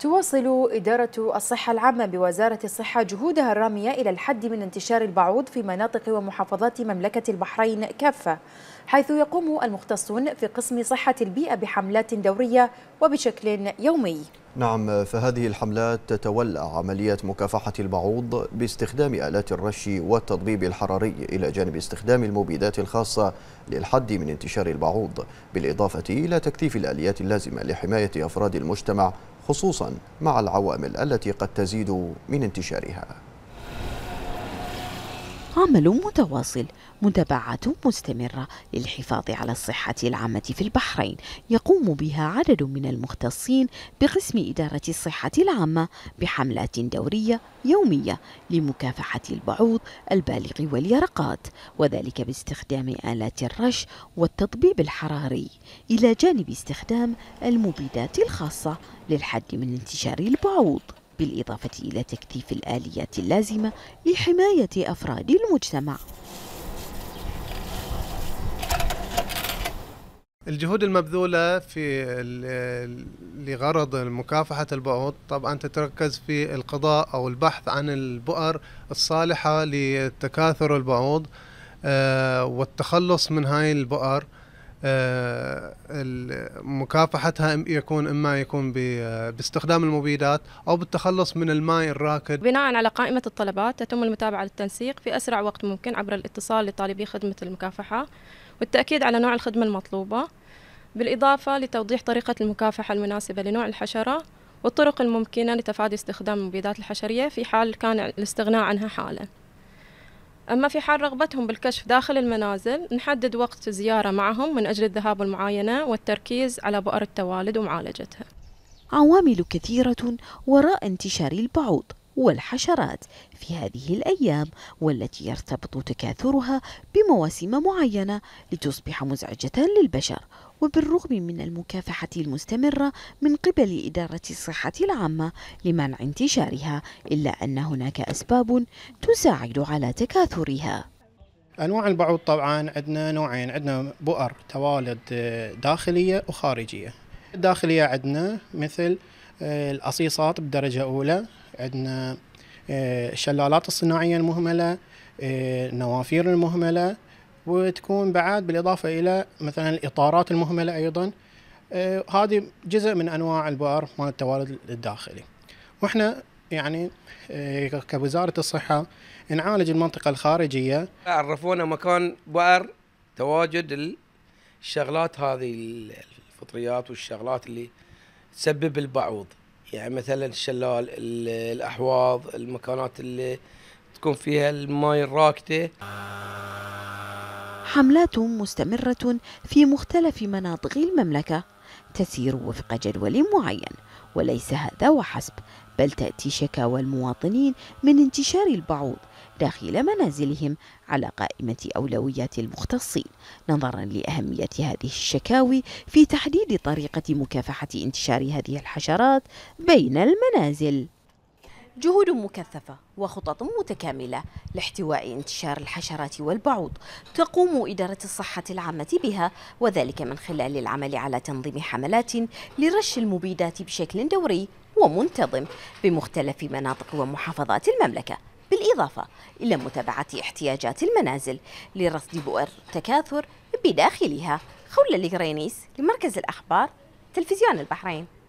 تواصل إدارة الصحة العامة بوزارة الصحة جهودها الرامية إلى الحد من انتشار البعوض في مناطق ومحافظات مملكة البحرين كافة حيث يقوم المختصون في قسم صحة البيئة بحملات دورية وبشكل يومي نعم فهذه الحملات تتولى عملية مكافحة البعوض باستخدام آلات الرش والتضبيب الحراري إلى جانب استخدام المبيدات الخاصة للحد من انتشار البعوض بالإضافة إلى تكثيف الآليات اللازمة لحماية أفراد المجتمع خصوصا مع العوامل التي قد تزيد من انتشارها عمل متواصل متابعة مستمرة للحفاظ على الصحة العامة في البحرين يقوم بها عدد من المختصين بقسم إدارة الصحة العامة بحملات دورية يومية لمكافحة البعوض البالغ واليرقات وذلك باستخدام آلات الرش والتطبيب الحراري إلى جانب استخدام المبيدات الخاصة للحد من انتشار البعوض بالإضافة إلى تكثيف الآليات اللازمة لحماية أفراد المجتمع الجهود المبذولة في لغرض مكافحة البؤر طبعا تتركز في القضاء أو البحث عن البؤر الصالحة لتكاثر البعوض آه، والتخلص من هاي البؤر آه، مكافحتها يكون اما يكون آه، باستخدام المبيدات او بالتخلص من الماء الراكد بناء على قائمه الطلبات تتم المتابعه للتنسيق في اسرع وقت ممكن عبر الاتصال لطالبي خدمه المكافحه والتاكيد على نوع الخدمه المطلوبه بالاضافه لتوضيح طريقه المكافحه المناسبه لنوع الحشره والطرق الممكنه لتفادي استخدام المبيدات الحشريه في حال كان الاستغناء عنها حالا أما في حال رغبتهم بالكشف داخل المنازل نحدد وقت زيارة معهم من أجل الذهاب والمعاينة والتركيز على بؤر التوالد ومعالجتها عوامل كثيرة وراء انتشار البعوض والحشرات في هذه الأيام والتي يرتبط تكاثرها بمواسم معينة لتصبح مزعجة للبشر وبالرغم من المكافحة المستمرة من قبل إدارة الصحة العامة لمنع انتشارها إلا أن هناك أسباب تساعد على تكاثرها انواع البعوض طبعا عندنا نوعين عندنا بؤر توالد آه، داخليه وخارجيه الداخليه عندنا مثل الأصيصات بدرجة أولى عندنا آه، الشلالات الصناعية المهملة آه، النوافير المهملة وتكون بعد بالإضافة إلى مثلا الإطارات المهملة أيضا آه، هذه جزء من أنواع البؤر مال التوارد الداخلي وإحنا يعني كوزارة الصحة نعالج المنطقة الخارجية عرفونا مكان بؤر تواجد الشغلات هذه الفطريات والشغلات اللي تسبب البعوض يعني مثلا الشلال الاحواض المكانات اللي تكون فيها الماي الراكده حملات مستمره في مختلف مناطق المملكه تسير وفق جدول معين وليس هذا وحسب بل تأتي شكاوى المواطنين من انتشار البعوض داخل منازلهم على قائمة أولويات المختصين نظرا لأهمية هذه الشكاوي في تحديد طريقة مكافحة انتشار هذه الحشرات بين المنازل جهود مكثفة وخطط متكاملة لاحتواء انتشار الحشرات والبعوض تقوم إدارة الصحة العامة بها وذلك من خلال العمل على تنظيم حملات لرش المبيدات بشكل دوري ومنتظم بمختلف مناطق ومحافظات المملكة بالإضافة إلى متابعة احتياجات المنازل لرصد بؤر تكاثر بداخلها خولة الجرينيس لمركز الأخبار تلفزيون البحرين